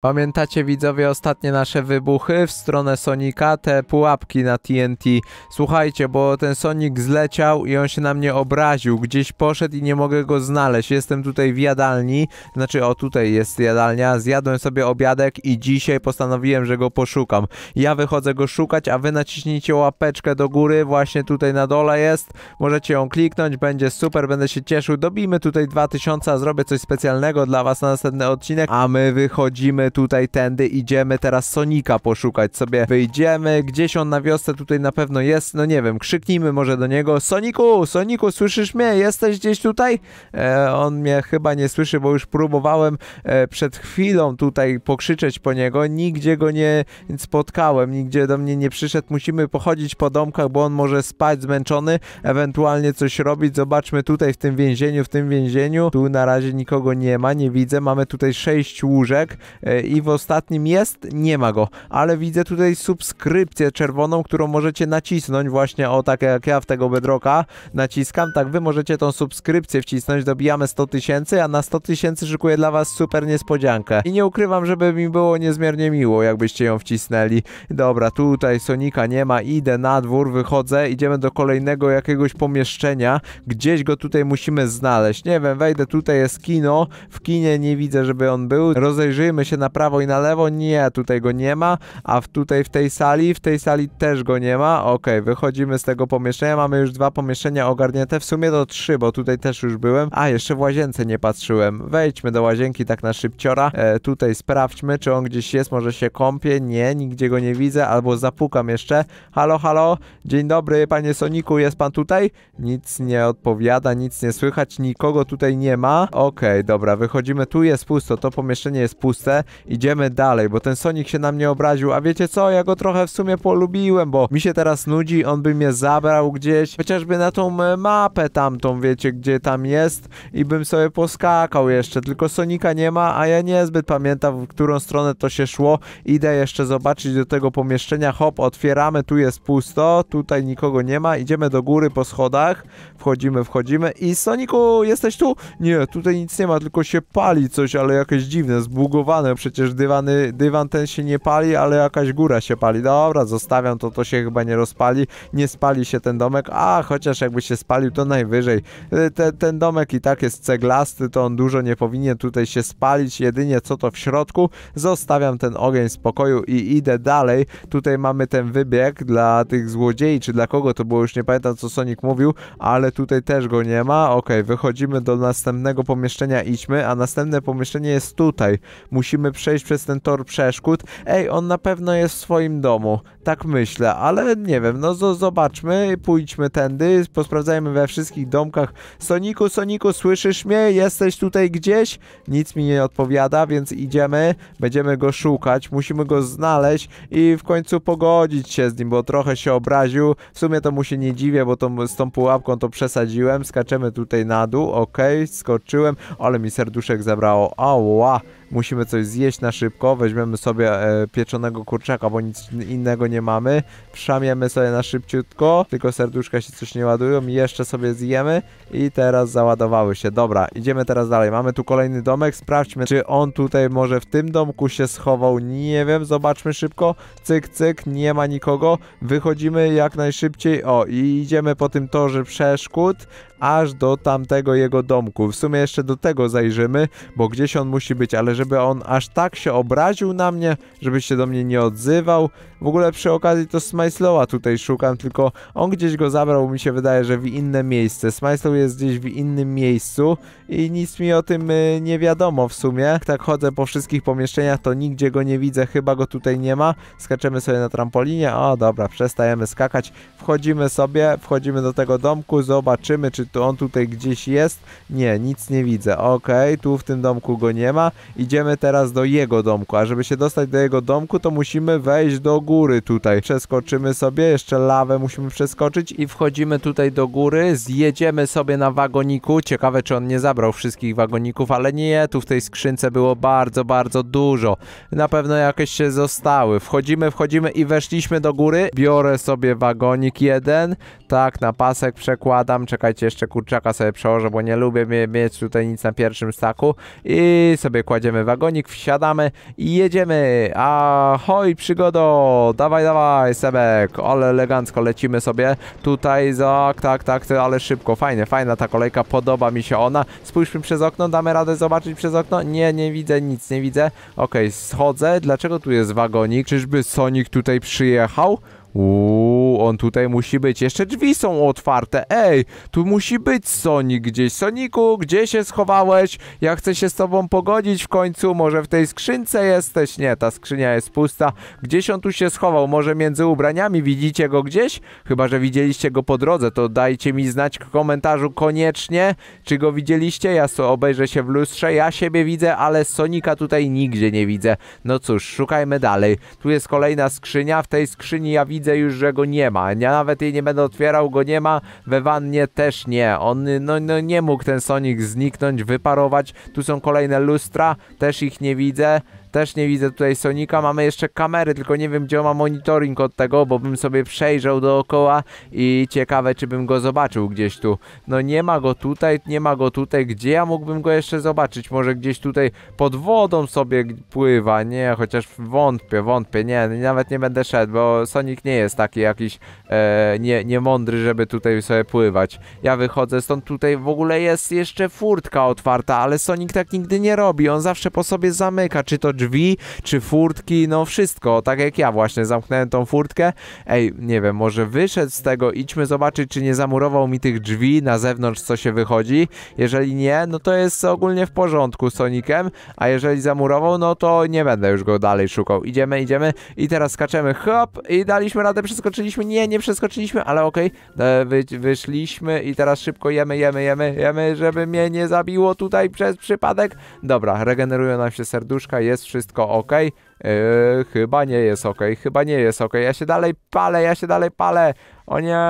Pamiętacie widzowie ostatnie nasze wybuchy w stronę Sonika, te pułapki na TNT. Słuchajcie, bo ten Sonik zleciał i on się na mnie obraził. Gdzieś poszedł i nie mogę go znaleźć. Jestem tutaj w jadalni, znaczy o tutaj jest jadalnia. Zjadłem sobie obiadek i dzisiaj postanowiłem, że go poszukam. Ja wychodzę go szukać, a wy naciśnijcie łapeczkę do góry, właśnie tutaj na dole jest. Możecie ją kliknąć, będzie super, będę się cieszył. Dobijmy tutaj 2000, zrobię coś specjalnego dla was na następny odcinek, a my wychodzimy tutaj tędy idziemy teraz Sonika poszukać sobie. Wyjdziemy, gdzieś on na wiosce tutaj na pewno jest, no nie wiem, krzyknijmy może do niego. Soniku, Soniku, słyszysz mnie? Jesteś gdzieś tutaj? E, on mnie chyba nie słyszy, bo już próbowałem e, przed chwilą tutaj pokrzyczeć po niego. Nigdzie go nie spotkałem, nigdzie do mnie nie przyszedł. Musimy pochodzić po domkach, bo on może spać zmęczony, ewentualnie coś robić. Zobaczmy tutaj w tym więzieniu, w tym więzieniu. Tu na razie nikogo nie ma, nie widzę. Mamy tutaj sześć łóżek. E, i w ostatnim jest, nie ma go, ale widzę tutaj subskrypcję czerwoną, którą możecie nacisnąć właśnie o tak jak ja w tego bedroka naciskam, tak wy możecie tą subskrypcję wcisnąć, dobijamy 100 tysięcy, a na 100 tysięcy szykuję dla was super niespodziankę i nie ukrywam, żeby mi było niezmiernie miło, jakbyście ją wcisnęli. Dobra, tutaj Sonika nie ma, idę na dwór, wychodzę, idziemy do kolejnego jakiegoś pomieszczenia, gdzieś go tutaj musimy znaleźć, nie wiem, wejdę, tutaj jest kino, w kinie nie widzę, żeby on był, rozejrzyjmy się na na prawo i na lewo, nie, tutaj go nie ma, a w, tutaj w tej sali, w tej sali też go nie ma, ok, wychodzimy z tego pomieszczenia, mamy już dwa pomieszczenia ogarnięte, w sumie to trzy, bo tutaj też już byłem, a jeszcze w łazience nie patrzyłem, wejdźmy do łazienki tak na szybciora, e, tutaj sprawdźmy, czy on gdzieś jest, może się kąpie, nie, nigdzie go nie widzę, albo zapukam jeszcze, halo, halo, dzień dobry, panie Soniku, jest pan tutaj? Nic nie odpowiada, nic nie słychać, nikogo tutaj nie ma, okej, okay, dobra, wychodzimy, tu jest pusto, to pomieszczenie jest puste, idziemy dalej, bo ten Sonic się na mnie obraził, a wiecie co, ja go trochę w sumie polubiłem, bo mi się teraz nudzi, on by mnie zabrał gdzieś, chociażby na tą e, mapę tamtą, wiecie, gdzie tam jest i bym sobie poskakał jeszcze, tylko Sonika nie ma, a ja niezbyt pamiętam, w którą stronę to się szło, idę jeszcze zobaczyć do tego pomieszczenia, hop, otwieramy, tu jest pusto, tutaj nikogo nie ma, idziemy do góry po schodach, wchodzimy, wchodzimy i Soniku, jesteś tu? Nie, tutaj nic nie ma, tylko się pali coś, ale jakieś dziwne, zbugowane, przecież przecież dywany, dywan ten się nie pali, ale jakaś góra się pali. Dobra, zostawiam to, to się chyba nie rozpali, nie spali się ten domek, a chociaż jakby się spalił, to najwyżej. E, te, ten domek i tak jest ceglasty, to on dużo nie powinien tutaj się spalić, jedynie co to w środku. Zostawiam ten ogień w spokoju i idę dalej. Tutaj mamy ten wybieg dla tych złodziei, czy dla kogo to było, już nie pamiętam co Sonic mówił, ale tutaj też go nie ma. Ok, wychodzimy do następnego pomieszczenia, idźmy, a następne pomieszczenie jest tutaj. Musimy przejść przez ten tor przeszkód. Ej, on na pewno jest w swoim domu. Tak myślę, ale nie wiem, no zobaczmy, pójdźmy tędy, posprawdzajmy we wszystkich domkach. Soniku, Soniku, słyszysz mnie? Jesteś tutaj gdzieś? Nic mi nie odpowiada, więc idziemy, będziemy go szukać, musimy go znaleźć i w końcu pogodzić się z nim, bo trochę się obraził. W sumie to mu się nie dziwię, bo tą, z tą pułapką to przesadziłem. Skaczemy tutaj na dół, okej, okay, skoczyłem, ale mi serduszek zabrało. Ała! musimy coś zjeść na szybko, weźmiemy sobie e, pieczonego kurczaka, bo nic innego nie mamy, przamiemy sobie na szybciutko, tylko serduszka się coś nie ładują, jeszcze sobie zjemy i teraz załadowały się. Dobra, idziemy teraz dalej, mamy tu kolejny domek, sprawdźmy, czy on tutaj może w tym domku się schował, nie wiem, zobaczmy szybko, cyk, cyk, nie ma nikogo, wychodzimy jak najszybciej, o i idziemy po tym torze przeszkód, aż do tamtego jego domku. W sumie jeszcze do tego zajrzymy, bo gdzieś on musi być, ale żeby on aż tak się obraził na mnie, żeby się do mnie nie odzywał, w ogóle przy okazji to Smyslowa tutaj szukam, tylko on gdzieś go zabrał, mi się wydaje, że w inne miejsce. Smyslow jest gdzieś w innym miejscu i nic mi o tym y, nie wiadomo w sumie. Tak chodzę po wszystkich pomieszczeniach, to nigdzie go nie widzę, chyba go tutaj nie ma. Skaczemy sobie na trampolinie, o dobra, przestajemy skakać. Wchodzimy sobie, wchodzimy do tego domku, zobaczymy, czy to on tutaj gdzieś jest. Nie, nic nie widzę. Okej, okay, tu w tym domku go nie ma. Idziemy teraz do jego domku, a żeby się dostać do jego domku, to musimy wejść do góry tutaj. Przeskoczymy sobie, jeszcze lawę musimy przeskoczyć i wchodzimy tutaj do góry, zjedziemy sobie na wagoniku. Ciekawe, czy on nie zabrał wszystkich wagoników, ale nie, tu w tej skrzynce było bardzo, bardzo dużo. Na pewno jakieś się zostały. Wchodzimy, wchodzimy i weszliśmy do góry. Biorę sobie wagonik jeden, tak, na pasek przekładam. Czekajcie, jeszcze kurczaka sobie przełożę, bo nie lubię mieć tutaj nic na pierwszym staku. I sobie kładziemy wagonik, wsiadamy i jedziemy. Ahoj, przygodo! dawaj, dawaj, Sebek, ale elegancko lecimy sobie tutaj, tak, tak, tak, ale szybko, fajnie, fajna ta kolejka, podoba mi się ona, spójrzmy przez okno, damy radę zobaczyć przez okno, nie, nie widzę, nic nie widzę, okej, okay, schodzę, dlaczego tu jest wagonik, czyżby Sonic tutaj przyjechał? Uuu, on tutaj musi być. Jeszcze drzwi są otwarte. Ej, tu musi być Sonic gdzieś. Soniku, gdzie się schowałeś? Ja chcę się z tobą pogodzić w końcu. Może w tej skrzynce jesteś? Nie, ta skrzynia jest pusta. Gdzieś on tu się schował. Może między ubraniami widzicie go gdzieś? Chyba, że widzieliście go po drodze, to dajcie mi znać w komentarzu koniecznie, czy go widzieliście. Ja sobie obejrzę się w lustrze. Ja siebie widzę, ale Sonika tutaj nigdzie nie widzę. No cóż, szukajmy dalej. Tu jest kolejna skrzynia. W tej skrzyni ja widzę widzę już, że go nie ma. Ja nawet jej nie będę otwierał, go nie ma. We wannie też nie. On no, no nie mógł ten Sonic zniknąć, wyparować. Tu są kolejne lustra, też ich nie widzę. Też nie widzę tutaj Sonika. Mamy jeszcze kamery, tylko nie wiem, gdzie on ma monitoring od tego, bo bym sobie przejrzał dookoła i ciekawe, czy bym go zobaczył gdzieś tu. No nie ma go tutaj, nie ma go tutaj. Gdzie ja mógłbym go jeszcze zobaczyć? Może gdzieś tutaj pod wodą sobie pływa. Nie, chociaż wątpię, wątpię. Nie, nawet nie będę szedł, bo Sonic nie jest taki jakiś e, nie, niemądry, żeby tutaj sobie pływać. Ja wychodzę stąd, tutaj w ogóle jest jeszcze furtka otwarta, ale Sonic tak nigdy nie robi. On zawsze po sobie zamyka, czy to drzwi, czy furtki, no wszystko. Tak jak ja właśnie zamknąłem tą furtkę. Ej, nie wiem, może wyszedł z tego, idźmy zobaczyć, czy nie zamurował mi tych drzwi na zewnątrz, co się wychodzi. Jeżeli nie, no to jest ogólnie w porządku z Sonikiem, a jeżeli zamurował, no to nie będę już go dalej szukał. Idziemy, idziemy i teraz skaczemy, hop, i daliśmy radę, przeskoczyliśmy. Nie, nie przeskoczyliśmy, ale okej, okay. Wy, wyszliśmy i teraz szybko jemy, jemy, jemy, jemy, żeby mnie nie zabiło tutaj przez przypadek. Dobra, regenerują nam się serduszka, jest wszystko ok. Yy, chyba nie jest ok, chyba nie jest ok. Ja się dalej palę, ja się dalej palę. O nie!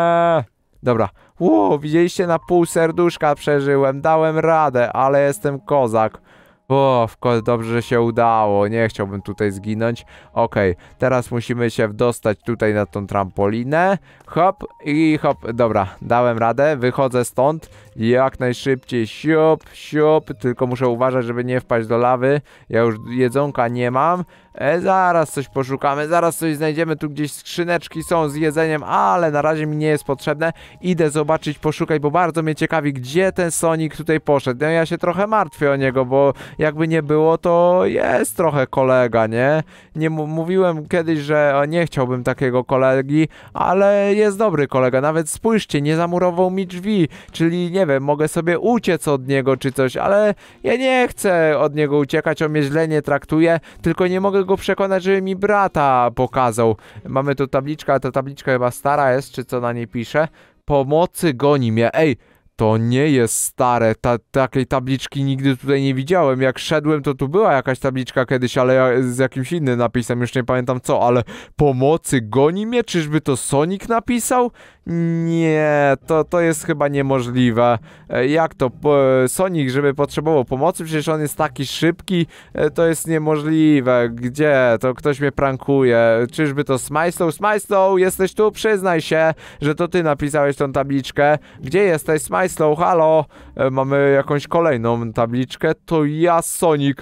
Dobra. Ło, widzieliście na pół serduszka przeżyłem, dałem radę, ale jestem kozak. O, w końcu dobrze, że się udało. Nie chciałbym tutaj zginąć. Okej, okay, teraz musimy się dostać tutaj na tą trampolinę. Hop i hop. Dobra, dałem radę. Wychodzę stąd. Jak najszybciej. Siup, siup. Tylko muszę uważać, żeby nie wpaść do lawy. Ja już jedzonka nie mam. E, zaraz coś poszukamy, zaraz coś znajdziemy. Tu gdzieś skrzyneczki są z jedzeniem, ale na razie mi nie jest potrzebne. Idę zobaczyć, poszukać, bo bardzo mnie ciekawi, gdzie ten Sonic tutaj poszedł. No ja się trochę martwię o niego, bo jakby nie było, to jest trochę kolega, nie? Nie mówiłem kiedyś, że nie chciałbym takiego kolegi, ale jest dobry kolega. Nawet spójrzcie, nie zamurował mi drzwi, czyli nie wiem, mogę sobie uciec od niego czy coś, ale ja nie chcę od niego uciekać, on mnie źle nie traktuje, tylko nie mogę go przekonać, żeby mi brata pokazał. Mamy tu tabliczkę, a ta tabliczka chyba stara jest, czy co na niej pisze. Pomocy goni mnie. Ej, to nie jest stare, Ta, takiej tabliczki nigdy tutaj nie widziałem, jak szedłem to tu była jakaś tabliczka kiedyś, ale ja, z jakimś innym napisem, już nie pamiętam co, ale pomocy goni mnie, czyżby to Sonic napisał? Nie, to, to jest chyba niemożliwe, e, jak to, Sonic, żeby potrzebował pomocy, przecież on jest taki szybki, e, to jest niemożliwe, gdzie, to ktoś mnie prankuje, czyżby to Smajstow, Smajstow, jesteś tu, przyznaj się, że to ty napisałeś tą tabliczkę, gdzie jesteś, Smajstow? hajslą, halo, e, mamy jakąś kolejną tabliczkę, to ja, Sonic,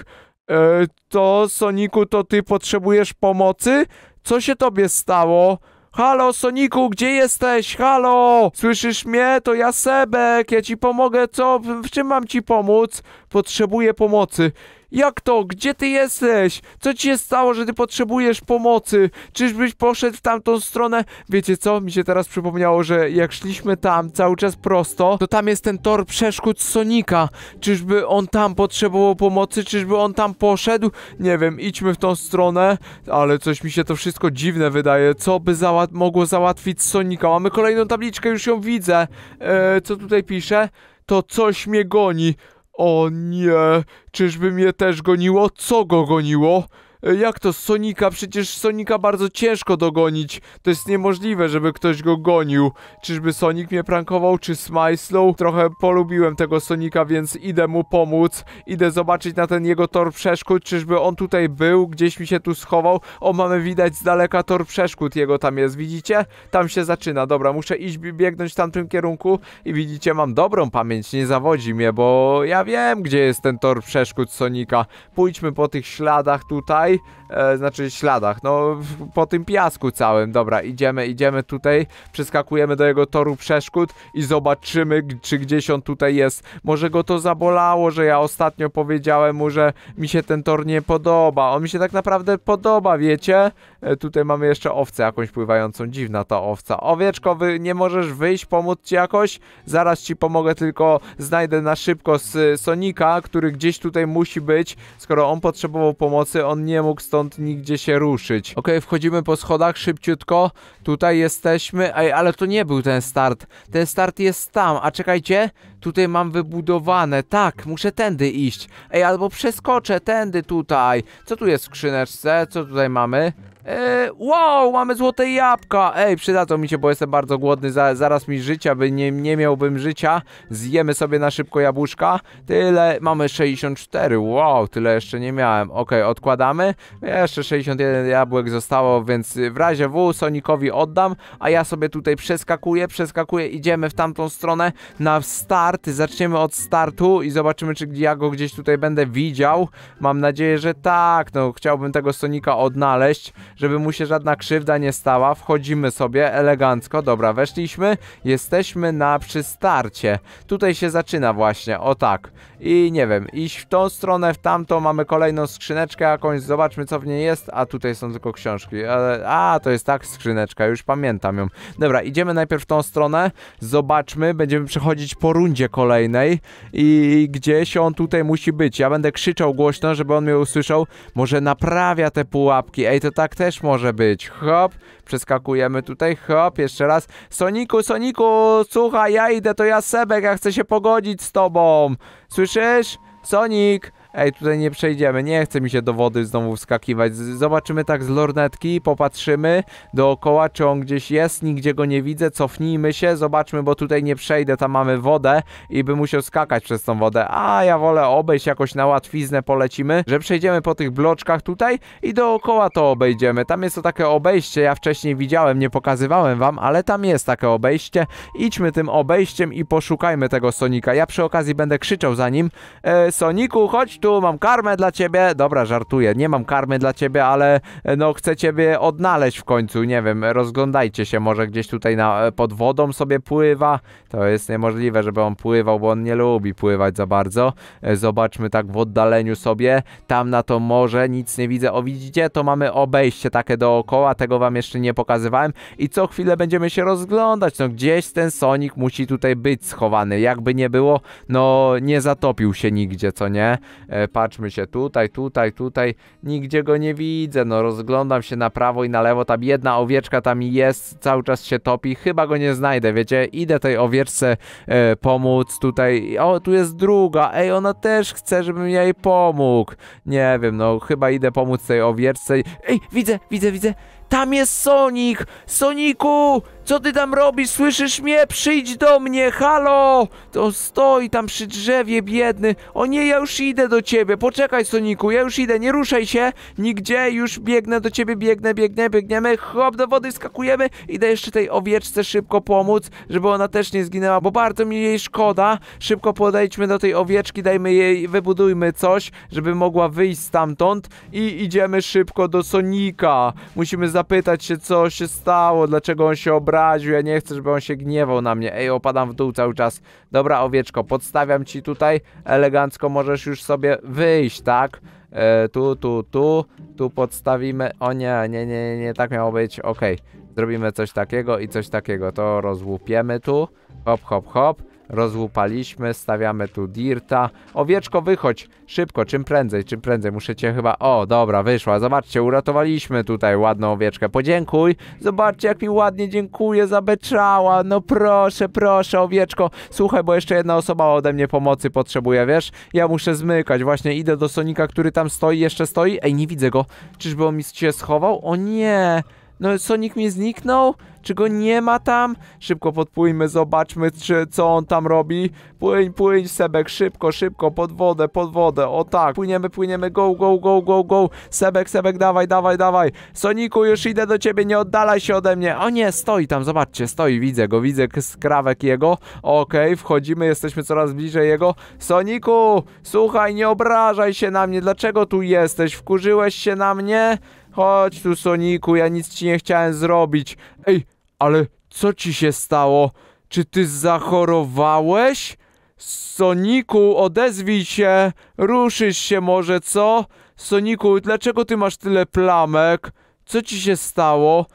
e, to Soniku, to ty potrzebujesz pomocy? Co się tobie stało? Halo, Soniku, gdzie jesteś? Halo! Słyszysz mnie? To ja Sebek, ja ci pomogę, co? W czym mam ci pomóc? Potrzebuję pomocy. Jak to? Gdzie ty jesteś? Co ci się stało, że ty potrzebujesz pomocy? Czyżbyś poszedł w tamtą stronę? Wiecie co? Mi się teraz przypomniało, że jak szliśmy tam cały czas prosto, to tam jest ten tor przeszkód Sonika. Czyżby on tam potrzebował pomocy? Czyżby on tam poszedł? Nie wiem, idźmy w tą stronę, ale coś mi się to wszystko dziwne wydaje. Co by mogło załatwić Sonika? Mamy kolejną tabliczkę, już ją widzę. Eee, co tutaj pisze? To coś mnie goni. O nie, czyżby mnie też goniło? Co go goniło? E, jak to Sonika? Przecież Sonika bardzo ciężko dogonić. To jest niemożliwe, żeby ktoś go gonił. Czyżby Sonic mnie prankował, czy Smajslow? Trochę polubiłem tego Sonika, więc idę mu pomóc. Idę zobaczyć na ten jego tor przeszkód. Czyżby on tutaj był? Gdzieś mi się tu schował? O, mamy widać z daleka tor przeszkód. Jego tam jest, widzicie? Tam się zaczyna. Dobra, muszę iść, biegnąć w tamtym kierunku. I widzicie, mam dobrą pamięć. Nie zawodzi mnie, bo ja wiem, gdzie jest ten tor przeszkód Sonika. Pójdźmy po tych śladach tutaj tutaj, e, znaczy śladach, no po tym piasku całym, dobra, idziemy, idziemy tutaj, przeskakujemy do jego toru przeszkód i zobaczymy, czy gdzieś on tutaj jest. Może go to zabolało, że ja ostatnio powiedziałem mu, że mi się ten tor nie podoba. On mi się tak naprawdę podoba, wiecie? E, tutaj mamy jeszcze owcę jakąś pływającą, dziwna ta owca. Owieczko, wy nie możesz wyjść, pomóc ci jakoś? Zaraz ci pomogę, tylko znajdę na szybko z Sonika, który gdzieś tutaj musi być. Skoro on potrzebował pomocy, on nie nie mógł stąd nigdzie się ruszyć. Okej, okay, wchodzimy po schodach szybciutko. Tutaj jesteśmy. Ej, ale to nie był ten start. Ten start jest tam, a czekajcie. Tutaj mam wybudowane. Tak, muszę tędy iść. Ej, albo przeskoczę tędy tutaj. Co tu jest w skrzyneczce? Co tutaj mamy? E, wow, mamy złote jabłka. Ej, przydadzą mi się, bo jestem bardzo głodny. Za, zaraz mi życia, by nie, nie miałbym życia. Zjemy sobie na szybko jabłuszka. Tyle, mamy 64. Wow, tyle jeszcze nie miałem. Ok, odkładamy. Jeszcze 61 jabłek zostało, więc w razie W Sonikowi oddam. A ja sobie tutaj przeskakuję, przeskakuję. Idziemy w tamtą stronę na start. Zaczniemy od startu i zobaczymy, czy ja go gdzieś tutaj będę widział. Mam nadzieję, że tak. No, chciałbym tego Sonika odnaleźć żeby mu się żadna krzywda nie stała. Wchodzimy sobie elegancko, dobra, weszliśmy, jesteśmy na przystarcie. Tutaj się zaczyna właśnie, o tak. I nie wiem, iść w tą stronę, w tamtą, mamy kolejną skrzyneczkę jakąś, zobaczmy co w niej jest. A tutaj są tylko książki, e, a, to jest tak skrzyneczka, już pamiętam ją. Dobra, idziemy najpierw w tą stronę, zobaczmy, będziemy przechodzić po rundzie kolejnej i gdzieś on tutaj musi być. Ja będę krzyczał głośno, żeby on mnie usłyszał. Może naprawia te pułapki, ej to tak te też może być. Hop, przeskakujemy tutaj, hop, jeszcze raz. Soniku, Soniku, słuchaj, ja idę, to ja Sebek, ja chcę się pogodzić z tobą. Słyszysz? Sonic, Ej, tutaj nie przejdziemy, nie chce mi się do wody znowu wskakiwać. Zobaczymy tak z lornetki, popatrzymy dookoła, czy on gdzieś jest, nigdzie go nie widzę, cofnijmy się, zobaczmy, bo tutaj nie przejdę, tam mamy wodę i by musiał skakać przez tą wodę. A, ja wolę obejść jakoś na łatwiznę, polecimy, że przejdziemy po tych bloczkach tutaj i dookoła to obejdziemy. Tam jest to takie obejście, ja wcześniej widziałem, nie pokazywałem wam, ale tam jest takie obejście. Idźmy tym obejściem i poszukajmy tego Sonika. Ja przy okazji będę krzyczał za nim, e, Soniku, chodź tu! tu mam karmę dla ciebie. Dobra, żartuję, nie mam karmy dla ciebie, ale e, no chcę ciebie odnaleźć w końcu, nie wiem, rozglądajcie się, może gdzieś tutaj na, e, pod wodą sobie pływa. To jest niemożliwe, żeby on pływał, bo on nie lubi pływać za bardzo. E, zobaczmy tak w oddaleniu sobie, tam na to morze, nic nie widzę. O widzicie, to mamy obejście takie dookoła, tego wam jeszcze nie pokazywałem i co chwilę będziemy się rozglądać, no gdzieś ten Sonic musi tutaj być schowany, jakby nie było, no nie zatopił się nigdzie, co nie? E, patrzmy się tutaj, tutaj, tutaj. Nigdzie go nie widzę. No rozglądam się na prawo i na lewo. Tam jedna owieczka tam jest, cały czas się topi. Chyba go nie znajdę, wiecie? Idę tej owieczce e, pomóc tutaj. O, tu jest druga. Ej, ona też chce, żebym jej pomógł. Nie wiem, no chyba idę pomóc tej owieczce. Ej, widzę, widzę, widzę. Tam jest Sonic! Soniku! Co ty tam robisz? Słyszysz mnie? Przyjdź do mnie, halo! To stoi tam przy drzewie, biedny. O nie, ja już idę do ciebie. Poczekaj, Soniku, ja już idę, nie ruszaj się. Nigdzie, już biegnę do ciebie, biegnę, biegnę, biegniemy. Hop, do wody skakujemy. Idę jeszcze tej owieczce szybko pomóc, żeby ona też nie zginęła, bo bardzo mi jej szkoda. Szybko podejdźmy do tej owieczki, dajmy jej, wybudujmy coś, żeby mogła wyjść stamtąd. I idziemy szybko do Sonika. Musimy zapytać się, co się stało, dlaczego on się obraził, ja nie chcę, żeby on się gniewał na mnie. Ej, opadam w dół cały czas. Dobra, owieczko, podstawiam ci tutaj, elegancko możesz już sobie wyjść, tak? E, tu, tu, tu, tu podstawimy, o nie, nie, nie, nie, tak miało być, okej. Okay. Zrobimy coś takiego i coś takiego, to rozłupiemy tu, hop, hop, hop. Rozłupaliśmy, stawiamy tu dirta. Owieczko, wychodź! Szybko, czym prędzej, czym prędzej. Muszę cię chyba... O, dobra, wyszła. Zobaczcie, uratowaliśmy tutaj ładną owieczkę. Podziękuj. Zobaczcie, jak mi ładnie dziękuję, zabeczała. No proszę, proszę, owieczko. Słuchaj, bo jeszcze jedna osoba ode mnie pomocy potrzebuje, wiesz? Ja muszę zmykać. Właśnie idę do Sonika, który tam stoi, jeszcze stoi. Ej, nie widzę go. Czyżby on mi się schował? O nie! No, Sonic mi zniknął? Czy go nie ma tam? Szybko podpójmy, zobaczmy, czy, co on tam robi. Płyń, płyń, Sebek, szybko, szybko, pod wodę, pod wodę, o tak. Płyniemy, płyniemy, go, go, go, go, go. Sebek, Sebek, dawaj, dawaj, dawaj. Soniku, już idę do ciebie, nie oddalaj się ode mnie. O nie, stoi tam, zobaczcie, stoi, widzę go, widzę skrawek jego. Okej, okay, wchodzimy, jesteśmy coraz bliżej jego. Soniku, słuchaj, nie obrażaj się na mnie, dlaczego tu jesteś? Wkurzyłeś się na mnie? Chodź tu, Soniku, ja nic ci nie chciałem zrobić. Ej, ale co ci się stało? Czy ty zachorowałeś? Soniku, odezwij się! Ruszysz się może, co? Soniku, dlaczego ty masz tyle plamek? Co ci się stało?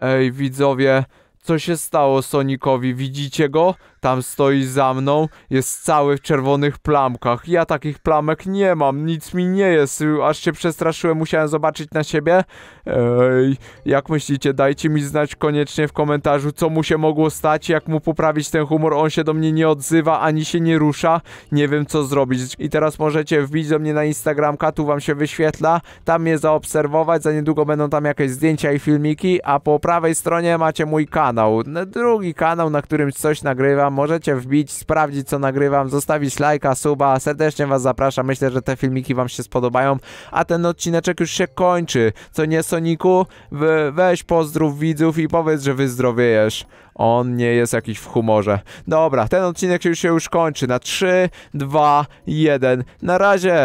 Ej, widzowie, co się stało Sonikowi? Widzicie go? Tam stoi za mną, jest cały w czerwonych plamkach. Ja takich plamek nie mam, nic mi nie jest. Aż się przestraszyłem, musiałem zobaczyć na siebie. Ej, jak myślicie, dajcie mi znać koniecznie w komentarzu, co mu się mogło stać, jak mu poprawić ten humor. On się do mnie nie odzywa, ani się nie rusza. Nie wiem, co zrobić. I teraz możecie wbić do mnie na Instagramka, tu wam się wyświetla. Tam mnie zaobserwować, za niedługo będą tam jakieś zdjęcia i filmiki, a po prawej stronie macie mój kanał. Drugi kanał, na którym coś nagrywam możecie wbić, sprawdzić co nagrywam, zostawić lajka, suba, serdecznie was zapraszam, myślę, że te filmiki wam się spodobają, a ten odcineczek już się kończy, co nie Soniku? We, weź pozdrów widzów i powiedz, że wyzdrowiejesz. On nie jest jakiś w humorze. Dobra, ten odcinek już się już kończy na 3, 2, 1. Na razie!